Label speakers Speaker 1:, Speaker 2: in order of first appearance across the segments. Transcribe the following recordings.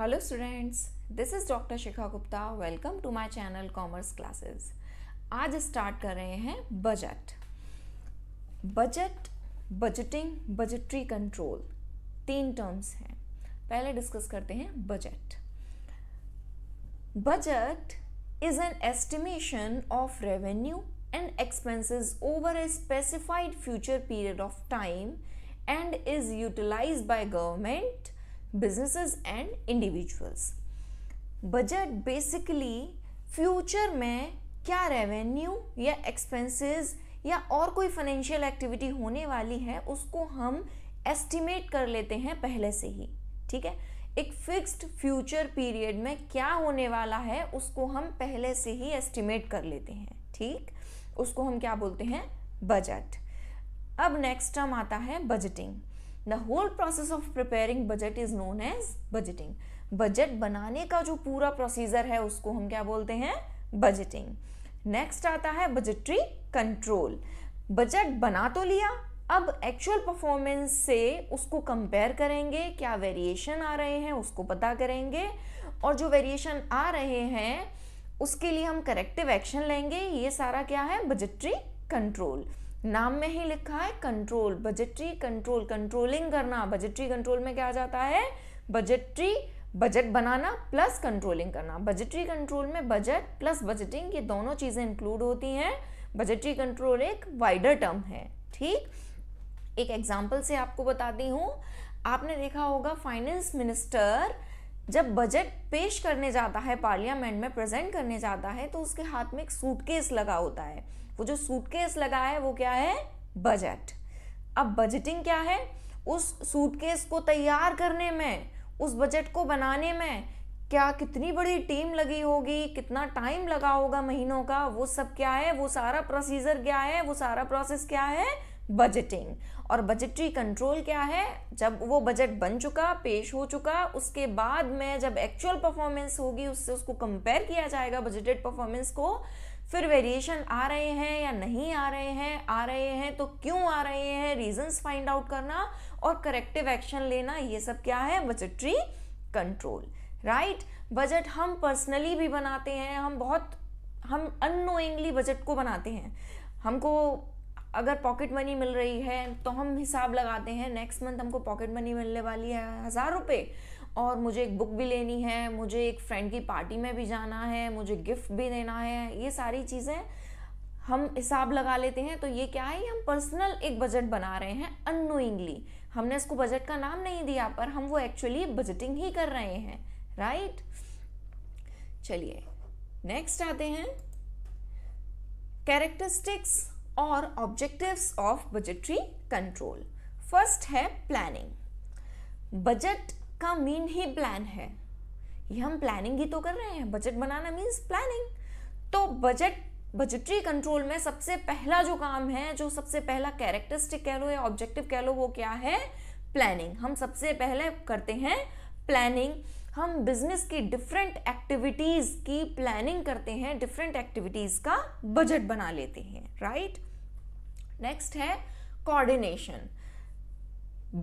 Speaker 1: Hello students this is doctor Shikha Gupta welcome to my channel commerce classes आज start कर रहे हैं budget budget budgeting budgetary control तीन terms हैं पहले डिस्कस करते हैं budget budget is an estimation of revenue and expenses over a specified future period of time and is utilize by government businesses and individuals budget basically future में क्या revenue या expenses या और कोई फाइनेंशियल एक्टिविटी होने वाली है उसको हम एस्टिमेट कर लेते हैं पहले से ही ठीक है एक फिक्स्ड फ्यूचर पीरियड में क्या होने वाला है उसको हम पहले से ही एस्टिमेट कर लेते हैं ठीक उसको हम क्या बोलते हैं बजट अब नेक्स्ट टर्म आता है budgeting the whole process of preparing budget is known as budgeting budget बनाने का जो पूरा प्रोसीजर है उसको हम क्या बोलते हैं बजटिंग नेक्स्ट आता है बजटरी कंट्रोल बजट बना तो लिया अब एक्चुअल परफॉर्मेंस से उसको कंपेयर करेंगे क्या वेरिएशन आ रहे हैं उसको पता करेंगे और जो वेरिएशन आ रहे हैं उसके लिए हम करेक्टिव एक्शन लेंगे ये सारा क्या है बजटरी कंट्रोल नाम में ही लिखा है कंट्रोल बजटरी कंट्रोल कंट्रोलिंग करना बजटरी कंट्रोल में क्या आ जाता है बजटरी बजट बनाना प्लस कंट्रोलिंग करना बजटरी कंट्रोल में बजट प्लस बजटिंग ये दोनों चीज़ें इंक्लूड होती हैं बजटरी कंट्रोल एक वाइडर टर्म है ठीक एक एग्जाम्पल से आपको बताती हूँ आपने देखा होगा फाइनेंस मिनिस्टर जब बजट पेश करने जाता है पार्लियामेंट में प्रेजेंट करने जाता है तो उसके हाथ में एक सूटकेस लगा होता है वो जो सूटकेस लगा है वो क्या है बजट अब बजटिंग क्या है उस सूटकेस को तैयार करने में उस बजट को बनाने में क्या कितनी बड़ी टीम लगी होगी कितना टाइम लगा होगा महीनों का वो सब क्या है वो सारा प्रोसीजर क्या है वो सारा प्रोसेस क्या है बजटिंग और बजटरी कंट्रोल क्या है जब वो बजट बन चुका पेश हो चुका उसके बाद में जब एक्चुअल परफॉर्मेंस होगी उससे उसको कंपेयर किया जाएगा बजटेड परफॉर्मेंस को फिर वेरिएशन आ रहे हैं या नहीं आ रहे हैं आ रहे हैं तो क्यों आ रहे हैं रीजंस फाइंड आउट करना और करेक्टिव एक्शन लेना ये सब क्या है बजटरी कंट्रोल राइट बजट हम पर्सनली भी बनाते हैं हम बहुत हम अनोइंगली बजट को बनाते हैं हमको अगर पॉकेट मनी मिल रही है तो हम हिसाब लगाते हैं नेक्स्ट मंथ हमको पॉकेट मनी मिलने वाली है हज़ार रुपये और मुझे एक बुक भी लेनी है मुझे एक फ्रेंड की पार्टी में भी जाना है मुझे गिफ्ट भी देना है ये सारी चीज़ें हम हिसाब लगा लेते हैं तो ये क्या है हम पर्सनल एक बजट बना रहे हैं अनोइंगली हमने इसको बजट का नाम नहीं दिया पर हम वो एक्चुअली बजटिंग ही कर रहे हैं राइट चलिए नेक्स्ट आते हैं कैरेक्टरिस्टिक्स और objectives of budgetary control first है प्लानिंग बजट का मीन ही प्लान है ये हम प्लानिंग ही तो कर रहे हैं बजट बनाना मीन्स प्लानिंग तो बजट बजटरी कंट्रोल में सबसे पहला जो काम है जो सबसे पहला कैरेक्टरिस्टिक कह लो या ऑब्जेक्टिव कह लो वो क्या है प्लानिंग हम सबसे पहले करते हैं प्लानिंग हम बिजनेस की डिफरेंट एक्टिविटीज़ की प्लानिंग करते हैं डिफरेंट एक्टिविटीज़ का बजट बना लेते हैं राइट नेक्स्ट है कोऑर्डिनेशन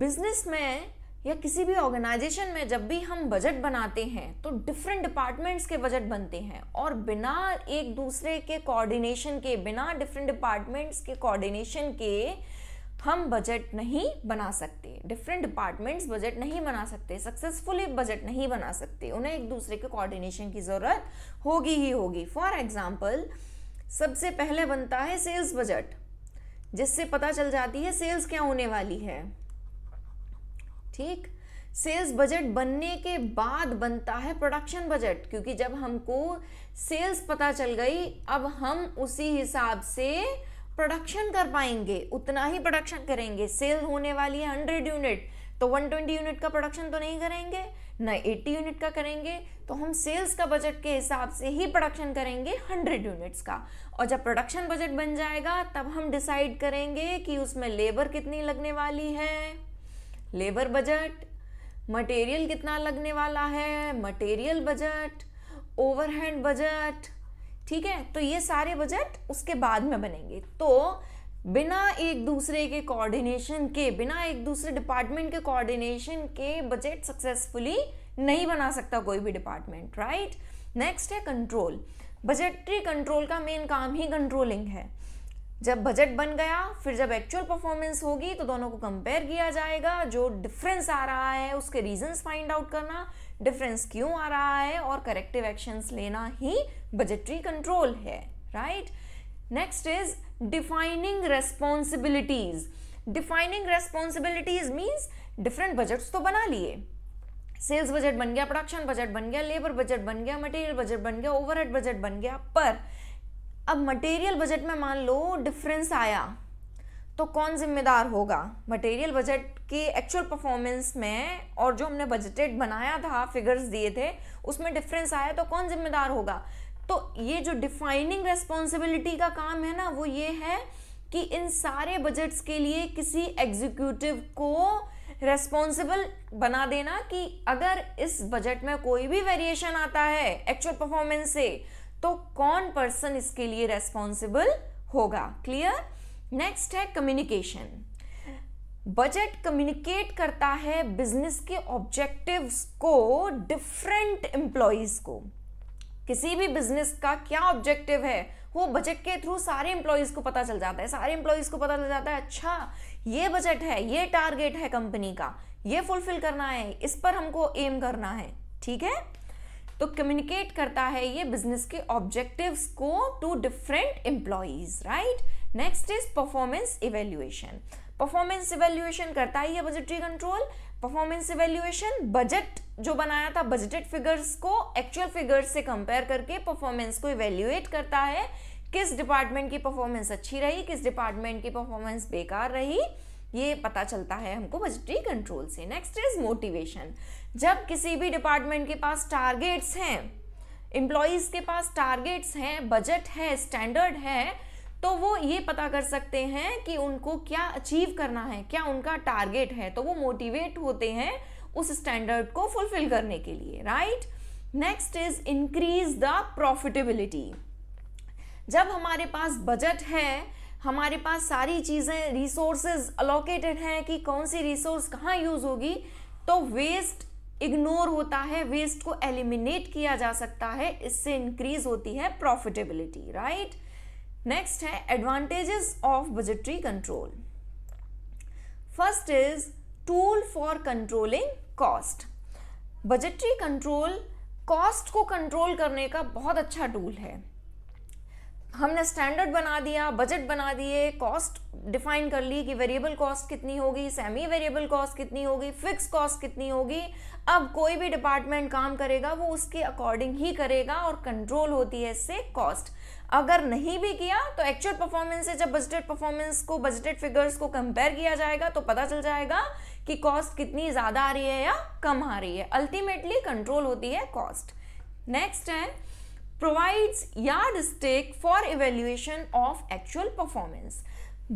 Speaker 1: बिजनेस में या किसी भी ऑर्गेनाइजेशन में जब भी हम बजट बनाते हैं तो डिफरेंट डिपार्टमेंट्स के बजट बनते हैं और बिना एक दूसरे के कोऑर्डिनेशन के बिना डिफरेंट डिपार्टमेंट्स के कोऑर्डिनेशन के हम बजट नहीं बना सकते डिफरेंट डिपार्टमेंट्स बजट नहीं बना सकते सक्सेसफुली बजट नहीं बना सकते उन्हें एक दूसरे के कोऑर्डिनेशन की ज़रूरत होगी ही होगी फॉर एग्जाम्पल सबसे पहले बनता है सेल्स बजट जिससे पता चल जाती है सेल्स क्या होने वाली है ठीक सेल्स बजट बनने के बाद बनता है प्रोडक्शन बजट क्योंकि जब हमको सेल्स पता चल गई अब हम उसी हिसाब से प्रोडक्शन कर पाएंगे उतना ही प्रोडक्शन करेंगे सेल होने वाली है हंड्रेड यूनिट तो 120 यूनिट का प्रोडक्शन तो नहीं करेंगे ना 80 यूनिट का करेंगे तो हम सेल्स का बजट के हिसाब से ही प्रोडक्शन करेंगे 100 यूनिट्स का और जब प्रोडक्शन बजट बन जाएगा तब हम डिसाइड करेंगे कि उसमें लेबर कितनी लगने वाली है लेबर बजट मटेरियल कितना लगने वाला है मटेरियल बजट ओवरहेड बजट ठीक है तो ये सारे बजट उसके बाद में बनेंगे तो बिना एक दूसरे के कोऑर्डिनेशन के बिना एक दूसरे डिपार्टमेंट के कोऑर्डिनेशन के बजट सक्सेसफुली नहीं बना सकता कोई भी डिपार्टमेंट राइट नेक्स्ट है कंट्रोल बजटरी कंट्रोल का मेन काम ही कंट्रोलिंग है जब बजट बन गया फिर जब एक्चुअल परफॉर्मेंस होगी तो दोनों को कंपेयर किया जाएगा जो डिफरेंस आ रहा है उसके रीजंस फाइंड आउट करना डिफरेंस क्यों आ रहा है और करेक्टिव एक्शंस लेना ही बजटरी कंट्रोल है right next is defining responsibilities defining responsibilities means different budgets तो बना लिए सेल्स बजट बन गया प्रोडक्शन बजट बन गया लेबर बजट बन गया मटेरियल बजट बन गया ओवरहेड बजट बन गया पर अब मटेरियल बजट में मान लो डिफरेंस आया तो कौन जिम्मेदार होगा मटेरियल बजट की एक्चुअल परफॉर्मेंस में और जो हमने बजटेड बनाया था फिगर्स दिए थे उसमें डिफरेंस आया तो कौन जिम्मेदार होगा तो ये जो डिफाइनिंग रेस्पॉन्सिबिलिटी का काम है ना वो ये है कि इन सारे बजट्स के लिए किसी एग्जीक्यूटिव को रेस्पॉन्सिबल बना देना कि अगर इस बजट में कोई भी वेरिएशन आता है एक्चुअल परफॉर्मेंस से तो कौन पर्सन इसके लिए रेस्पॉन्सिबल होगा क्लियर नेक्स्ट है कम्युनिकेशन बजट कम्युनिकेट करता है बिजनेस के ऑब्जेक्टिव्स को डिफरेंट एम्प्लॉयज़ को किसी भी बिजनेस का क्या ऑब्जेक्टिव है वो बजट के थ्रू सारे एम्प्लॉयज़ को पता चल जाता है सारे एम्प्लॉयज़ को पता चल जाता है अच्छा ये बजट है ये टारगेट है कंपनी का ये फुलफिल करना है इस पर हमको एम करना है ठीक है तो कम्युनिकेट करता है ये बिजनेस के ऑब्जेक्टिव्स को to different employees right next is performance evaluation performance evaluation करता ही है budgetary control performance evaluation budget जो बनाया था बजटेड फिगर्स को एक्चुअल फिगर्स से कंपेयर करके परफॉर्मेंस को इवेल्युएट करता है किस डिपार्टमेंट की परफॉर्मेंस अच्छी रही किस डिपार्टमेंट की परफॉर्मेंस बेकार रही ये पता चलता है हमको बजटरी कंट्रोल से नेक्स्ट इज मोटिवेशन जब किसी भी डिपार्टमेंट के पास टारगेट्स हैं इम्प्लॉयज़ के पास टारगेट्स हैं बजट है स्टैंडर्ड है तो वो ये पता कर सकते हैं कि उनको क्या अचीव करना है क्या उनका टारगेट है तो वो मोटिवेट होते हैं उस स्टैंडर्ड को फुलफिल करने के लिए right next is increase the profitability जब हमारे पास बजट है हमारे पास सारी चीज़ें रिसोर्सेज अलोकेटेड हैं कि कौन सी रिसोर्स कहाँ यूज़ होगी तो वेस्ट इग्नोर होता है वेस्ट को एलिमिनेट किया जा सकता है इससे इंक्रीज होती है प्रॉफिटेबिलिटी राइट नेक्स्ट है advantages of budgetary control first is tool for controlling cost budgetary control cost को कंट्रोल करने का बहुत अच्छा टूल है हमने स्टैंडर्ड बना दिया बजट बना दिए कॉस्ट डिफाइन कर ली कि वेरिएबल कॉस्ट कितनी होगी सेमी वेरिएबल कॉस्ट कितनी होगी फिक्स कॉस्ट कितनी होगी अब कोई भी डिपार्टमेंट काम करेगा वो उसके अकॉर्डिंग ही करेगा और कंट्रोल होती है इससे कॉस्ट अगर नहीं भी किया तो एक्चुअल परफॉर्मेंस से जब बजटेड परफॉर्मेंस को बजटेड फिगर्स को कंपेयर किया जाएगा तो पता चल जाएगा कि कॉस्ट कितनी ज़्यादा आ रही है या कम आ रही है अल्टीमेटली कंट्रोल होती है कॉस्ट नेक्स्ट है provides yardstick for evaluation of actual performance.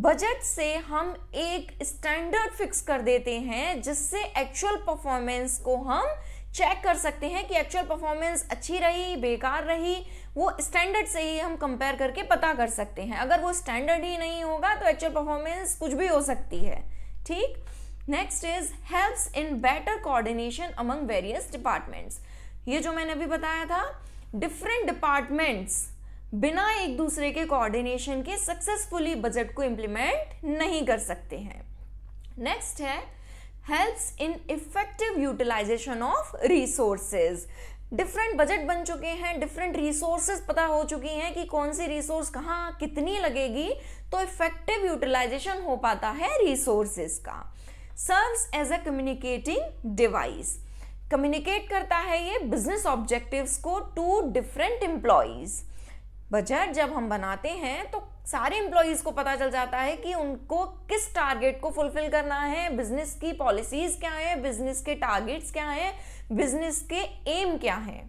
Speaker 1: Budget से हम एक स्टैंडर्ड फिक्स कर देते हैं जिससे एक्चुअल परफॉर्मेंस को हम चेक कर सकते हैं कि एक्चुअल परफॉर्मेंस अच्छी रही बेकार रही वो स्टैंडर्ड से ही हम कंपेयर करके पता कर सकते हैं अगर वो स्टैंडर्ड ही नहीं होगा तो एक्चुअल परफॉर्मेंस कुछ भी हो सकती है ठीक next is helps in better coordination among various departments ये जो मैंने अभी बताया था डिफरेंट डिपार्टमेंट्स बिना एक दूसरे के कोऑर्डिनेशन के सक्सेसफुली बजट को इम्प्लीमेंट नहीं कर सकते हैं नेक्स्ट है helps in effective utilization of resources different budget बन चुके हैं डिफरेंट रिसोर्सेज पता हो चुकी हैं कि कौन सी रिसोर्स कहाँ कितनी लगेगी तो इफेक्टिव यूटिलाइजेशन हो पाता है रिसोर्सेज का serves as a communicating device communicate करता है ये बिजनेस ऑब्जेक्टिव्स को टू डिफरेंट एम्प्लॉयज़ बजट जब हम बनाते हैं तो सारे एम्प्लॉयज़ को पता चल जाता है कि उनको किस टारगेट को फुलफिल करना है बिजनेस की पॉलिसीज़ क्या है बिजनेस के टारगेट्स क्या हैं बिजनेस के एम क्या हैं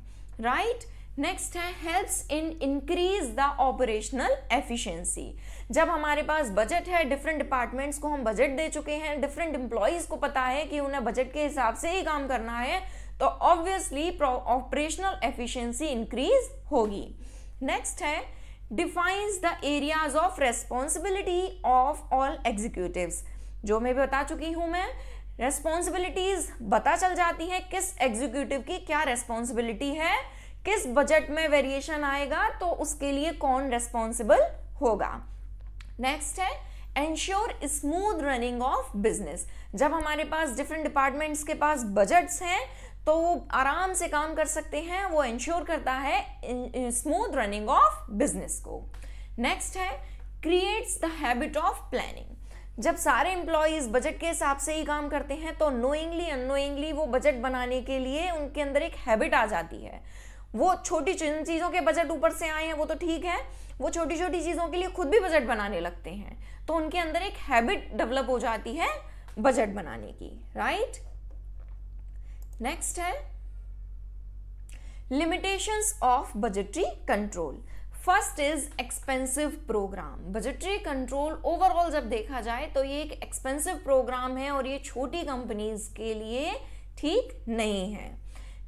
Speaker 1: राइट नेक्स्ट है helps in increase the operational efficiency जब हमारे पास बजट है डिफरेंट डिपार्टमेंट्स को हम बजट दे चुके हैं डिफरेंट एम्प्लॉयज़ को पता है कि उन्हें बजट के हिसाब से ही काम करना है तो ऑब्वियसली ऑपरेशनल एफिशिएंसी इंक्रीज होगी नेक्स्ट है defines the areas of responsibility of all executive जो मैं भी बता चुकी हूँ मैं रेस्पॉन्सिबिलिटीज पता चल जाती है किस एग्जीक्यूटिव की क्या रेस्पॉन्सिबिलिटी है किस बजट में वेरिएशन आएगा तो उसके लिए कौन रेस्पॉन्सिबल होगा नेक्स्ट है ensure smooth running of business जब हमारे पास डिफरेंट डिपार्टमेंट्स के पास बजट्स हैं तो वो आराम से काम कर सकते हैं वो इंश्योर करता है स्मूथ रनिंग ऑफ बिजनेस को नेक्स्ट है creates the habit of planning जब सारे एम्प्लॉयज बजट के हिसाब से ही काम करते हैं तो नोइंगली अनोइंगली वो बजट बनाने के लिए उनके अंदर एक हैबिट आ जाती है वो छोटी चीज़ों के बजट ऊपर से आए हैं वो तो ठीक है वो छोटी छोटी चीज़ों के लिए खुद भी बजट बनाने लगते हैं तो उनके अंदर एक हैबिट डेवलप हो जाती है बजट बनाने की राइट नेक्स्ट है limitation of budgetary control first is expensive programme budgetary control overall जब देखा जाए तो ये एक एक्सपेंसिव प्रोग्राम है और ये छोटी कंपनीज के लिए ठीक नहीं है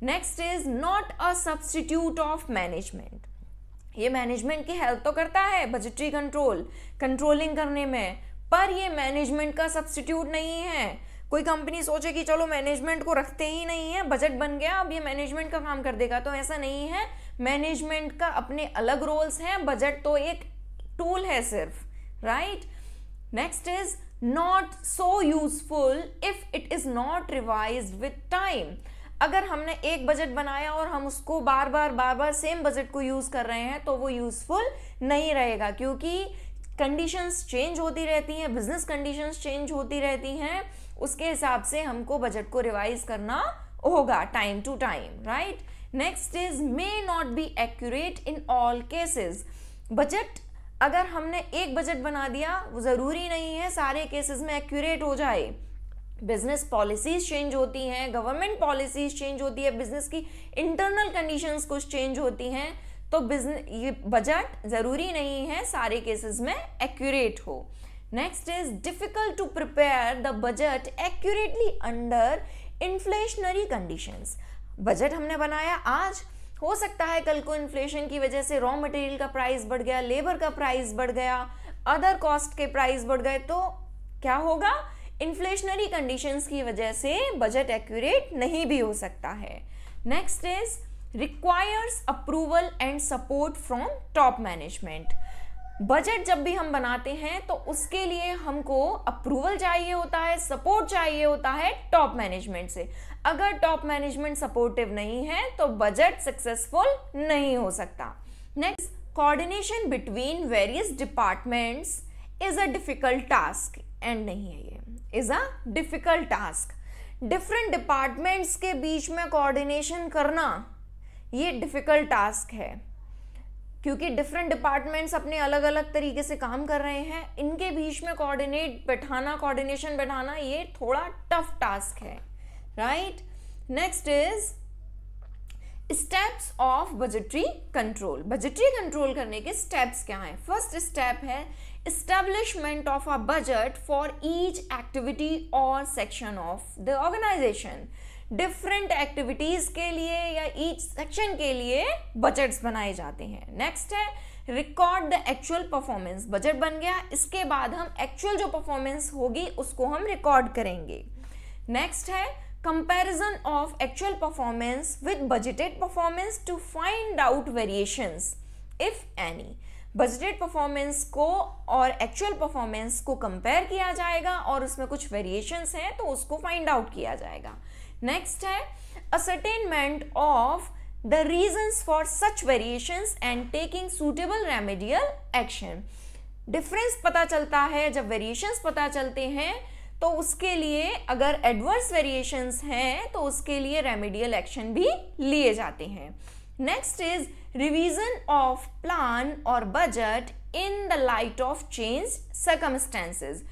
Speaker 1: next is not a substitute of management ये मैनेजमेंट की हेल्प तो करता है बजटरी कंट्रोल कंट्रोलिंग करने में पर ये मैनेजमेंट का सब्सटीट्यूट नहीं है कोई कंपनी सोचे कि चलो मैनेजमेंट को रखते ही नहीं है बजट बन गया अब ये मैनेजमेंट का काम कर देगा तो ऐसा नहीं है मैनेजमेंट का अपने अलग रोल्स हैं बजट तो एक टूल है सिर्फ right next is not so useful if it is not revise with time अगर हमने एक बजट बनाया और हम उसको बार बार बार बार सेम बजट को यूज़ कर रहे हैं तो वो यूज़फुल नहीं रहेगा क्योंकि कंडीशंस चेंज होती रहती हैं बिजनेस कंडीशंस चेंज होती रहती हैं उसके हिसाब से हमको बजट को रिवाइज करना होगा time to time right next is may not be accurate in all cases budget अगर हमने एक बजट बना दिया वो ज़रूरी नहीं है सारे केसेस में एक्यूरेट हो जाए बिजनेस पॉलिसीज चेंज होती हैं गवर्नमेंट पॉलिसीज चेंज होती है बिजनेस की इंटरनल कंडीशंस कुछ चेंज होती हैं तो बिजनेस ये बजट ज़रूरी नहीं है सारे केसेस में एक्यूरेट हो next is difficult to prepare the budget accurately under inflationary conditions budget हमने बनाया आज हो सकता है कल को इन्फ्लेशन की वजह से रॉ मटेरियल का प्राइस बढ़ गया लेबर का प्राइस बढ़ गया अदर कॉस्ट के प्राइस बढ़ गए तो क्या होगा इन्फ्लेशनरी कंडीशंस की वजह से बजट एक्यूरेट नहीं भी हो सकता है next is requires approval and support from top management budget जब भी हम बनाते हैं तो उसके लिए हमको अप्रूवल चाहिए होता है सपोर्ट चाहिए होता है टॉप मैनेजमेंट से अगर टॉप मैनेजमेंट सपोर्टिव नहीं है तो बजट सक्सेसफुल नहीं हो सकता next coordination between various departments is a difficult task and नहीं है ये is a difficult task different departments के बीच में कोऑर्डिनेशन करना ये डिफ़िकल्ट टास्क है क्योंकि डिफरेंट डिपार्टमेंट्स अपने अलग अलग तरीके से काम कर रहे हैं इनके बीच में कोऑर्डिनेट बैठाना कोऑर्डिनेशन बैठाना ये थोड़ा टफ टास्क है right next is steps of budgetary control budgetary control करने के स्टेप्स क्या हैं फर्स्ट स्टेप है establishment of a budget for each activity or section of the organization different activities के लिए या each section के लिए budgets बनाए जाते हैं next है record the actual performance budget बन गया इसके बाद हम actual जो performance होगी उसको हम record करेंगे next है comparison of actual performance with budgeted performance to find out variations if any budgeted performance को और एक्चुअल परफॉर्मेंस को कंपेयर किया जाएगा और उसमें कुछ वेरिएशंस हैं तो उसको फाइंड आउट किया जाएगा नेक्स्ट है ascertainment of the reasons for such variations and taking suitable remedial action difference पता चलता है जब वेरिएशंस पता चलते हैं तो उसके लिए अगर एडवर्स वेरिएशंस हैं तो उसके लिए रेमेडियल एक्शन भी लिए जाते हैं next is revision of plan और budget in the light of change circumstances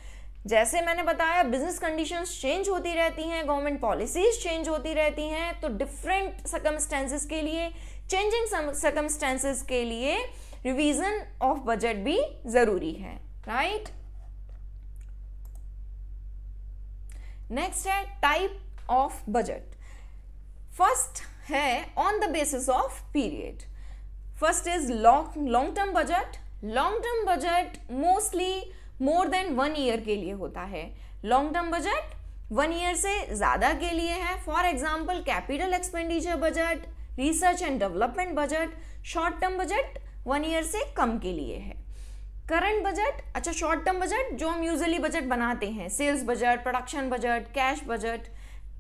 Speaker 1: जैसे मैंने बताया बिजनेस कंडीशंस चेंज होती रहती हैं गवर्नमेंट पॉलिसीज चेंज होती रहती हैं तो डिफरेंट सर्कमस्टेंसेज के लिए चेंजिंग सर्कमस्टेंसेज के लिए रिवीजन ऑफ बजट भी ज़रूरी है राइट नेक्स्ट है टाइप ऑफ बजट फर्स्ट है on the basis of period first is long long term budget long term budget mostly more than one year के लिए होता है long term budget one year से ज़्यादा के लिए है for example capital expenditure budget research and development budget short term budget one year से कम के लिए है करंट बजट अच्छा शॉर्ट टर्म बजट जो हम यूजली बजट बनाते हैं sales budget production budget cash budget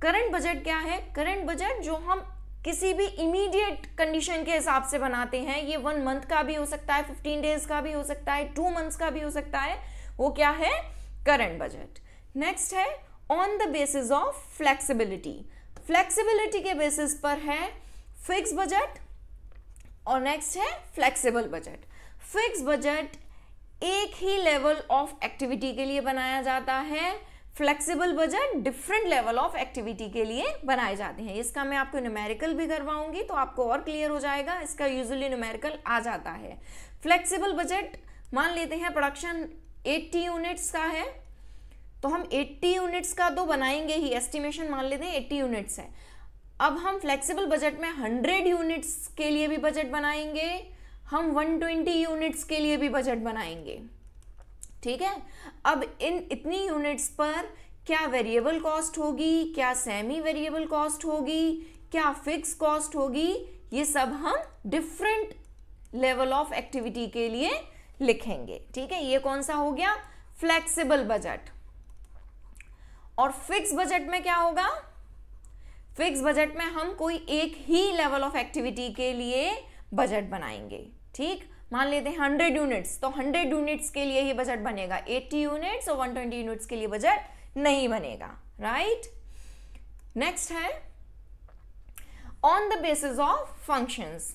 Speaker 1: current budget क्या है करंट बजट जो हम किसी भी इमीडिएट कंडीशन के हिसाब से बनाते हैं ये वन मंथ का भी हो सकता है फिफ्टीन डेज का भी हो सकता है टू मंथ्स का भी हो सकता है वो क्या है करंट बजट नेक्स्ट है on the basis of flexibility flexibility के बेसिस पर है फिक्स बजट और नेक्स्ट है फ्लेक्सिबल बजट फिक्स बजट एक ही लेवल ऑफ एक्टिविटी के लिए बनाया जाता है flexible budget different level of activity के लिए बनाए जाते हैं इसका मैं आपको न्यूमेरिकल भी करवाऊंगी तो आपको और क्लियर हो जाएगा इसका यूजली न्यूमेरिकल आ जाता है फ्लेक्सिबल बजट मान लेते हैं प्रोडक्शन 80 यूनिट्स का है तो हम 80 यूनिट्स का तो बनाएंगे ही एस्टिमेशन मान लेते हैं 80 यूनिट्स है अब हम फ्लेक्सिबल बजट में 100 यूनिट्स के लिए भी बजट बनाएंगे हम 120 यूनिट्स के लिए भी बजट बनाएंगे ठीक है अब इन इतनी यूनिट्स पर क्या वेरिएबल कॉस्ट होगी क्या सेमी वेरिएबल कॉस्ट होगी क्या फिक्स कॉस्ट होगी ये सब हम डिफरेंट लेवल ऑफ एक्टिविटी के लिए लिखेंगे ठीक है ये कौन सा हो गया फ्लेक्सिबल बजट और फिक्स बजट में क्या होगा फिक्स बजट में हम कोई एक ही लेवल ऑफ एक्टिविटी के लिए बजट बनाएंगे ठीक मान लेते हैं हंड्रेड यूनिट्स तो हंड्रेड यूनिट्स के लिए ही बजट बनेगा एट्टी यूनिट्स और वन ट्वेंटी यूनिट्स के लिए बजट नहीं बनेगा राइट नेक्स्ट है on the basis of functions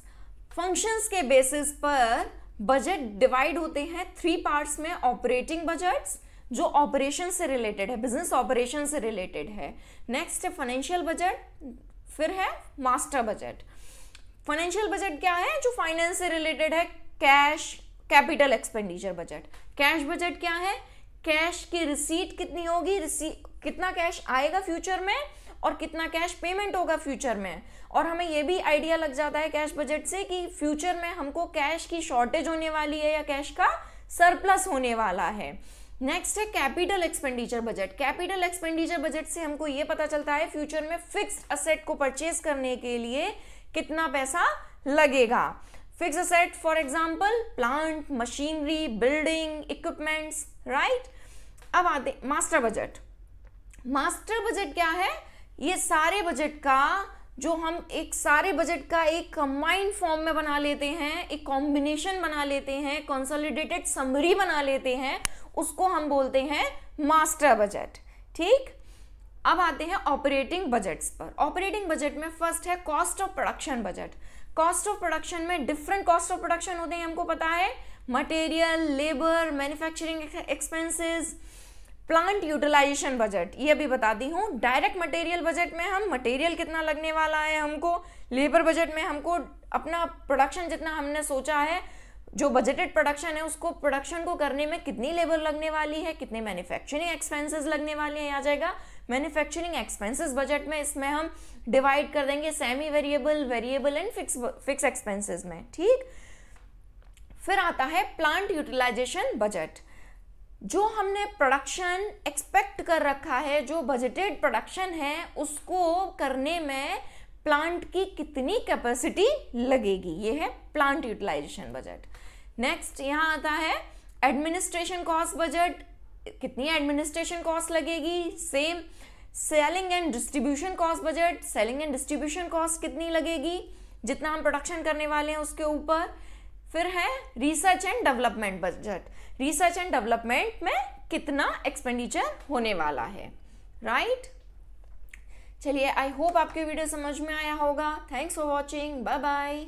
Speaker 1: functions के बेसिस पर बजट डिवाइड होते हैं थ्री पार्ट्स में ऑपरेटिंग बजट्स जो ऑपरेशन से रिलेटेड है बिजनेस ऑपरेशन से रिलेटेड है नेक्स्ट है फाइनेंशियल बजट फिर है मास्टर बजट फाइनेंशियल बजट क्या है जो फाइनेंस से रिलेटेड है cash capital expenditure budget cash budget क्या है कैश की रिसीट कितनी होगी रिसीट कितना कैश आएगा फ्यूचर में और कितना कैश पेमेंट होगा फ्यूचर में और हमें यह भी आइडिया लग जाता है कैश बजट से कि फ्यूचर में हमको कैश की शॉर्टेज होने वाली है या कैश का सरप्लस होने वाला है नेक्स्ट है capital expenditure budget capital expenditure budget से हमको ये पता चलता है फ्यूचर में फिक्स्ड असेट को परचेज करने के लिए कितना पैसा लगेगा fix asset for example plant machinery building equipments right अब आते मास्टर बजट मास्टर बजट क्या है ये सारे बजट का जो हम एक सारे बजट का एक कंबाइंड फॉर्म में बना लेते हैं एक कॉम्बिनेशन बना लेते हैं कंसोलिडेटेड समरी बना लेते हैं उसको हम बोलते हैं मास्टर बजट ठीक अब आते हैं ऑपरेटिंग बजट्स पर ऑपरेटिंग बजट में फर्स्ट है cost of production budget cost of production में डिफरेंट कॉस्ट ऑफ प्रोडक्शन होते हैं हमको पता है material labour manufacturing expenses plant utilisation budget ये बता बताती हूँ डायरेक्ट मटेरियल बजट में हम मटेरियल कितना लगने वाला है हमको लेबर बजट में हमको अपना प्रोडक्शन जितना हमने सोचा है जो बजटेड प्रोडक्शन है उसको प्रोडक्शन को करने में कितनी लेबर लगने वाली है कितने मैन्युफैक्चरिंग एक्सपेंसेस लगने वाले हैं आ जाएगा मैन्युफैक्चरिंग एक्सपेंसेस बजट में इसमें हम डिवाइड कर देंगे semi variable variable and fix fix expenses में ठीक फिर आता है प्लांट यूटिलाइजेशन बजट जो हमने प्रोडक्शन एक्सपेक्ट कर रखा है जो बजटेड प्रोडक्शन है उसको करने में प्लांट की कितनी कैपेसिटी लगेगी ये है प्लांट यूटिलाइजेशन बजट नेक्स्ट यहाँ आता है एडमिनिस्ट्रेशन कॉस्ट बजट कितनी एडमिनिस्ट्रेशन कॉस्ट लगेगी same selling and distribution cost budget selling and distribution cost कितनी लगेगी जितना हम प्रोडक्शन करने वाले हैं उसके ऊपर फिर है research and development budget research and development में कितना एक्सपेंडिचर होने वाला है राइट चलिए आई होप आपके वीडियो समझ में आया होगा thanks for watching bye bye